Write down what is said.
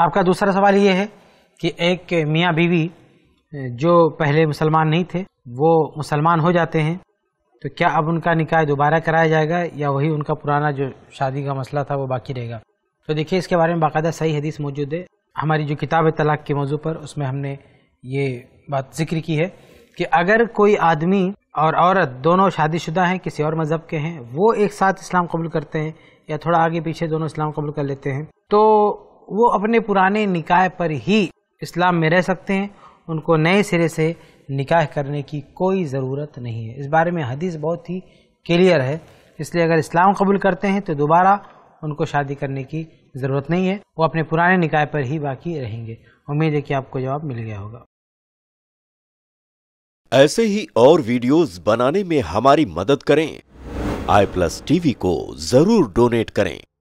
आपका दूसरा सवाल ये है कि एक मियाँ बीवी जो पहले मुसलमान नहीं थे वो मुसलमान हो जाते हैं तो क्या अब उनका निकाय दोबारा कराया जाएगा या वही उनका पुराना जो शादी का मसला था वो बाकी रहेगा तो देखिए इसके बारे में बाकायदा सही हदीस मौजूद है हमारी जो किताब है तलाक के मौजू पर उसमें हमने ये बात जिक्र की है कि अगर कोई आदमी और औरत दोनों शादीशुदा हैं किसी और मज़हब के हैं वो एक साथ इस्लाम कबूल करते हैं या थोड़ा आगे पीछे दोनों इस्लाम कबूल कर लेते हैं तो वो अपने पुराने निकाय पर ही इस्लाम में रह सकते हैं उनको नए सिरे से निकाह करने की कोई ज़रूरत नहीं है इस बारे में हदीस बहुत ही क्लियर है इसलिए अगर इस्लाम कबूल करते हैं तो दोबारा उनको शादी करने की ज़रूरत नहीं है वो अपने पुराने निकाय पर ही बाकी रहेंगे उम्मीद है कि आपको जवाब मिल गया होगा ऐसे ही और वीडियोस बनाने में हमारी मदद करें आई प्लस टीवी को जरूर डोनेट करें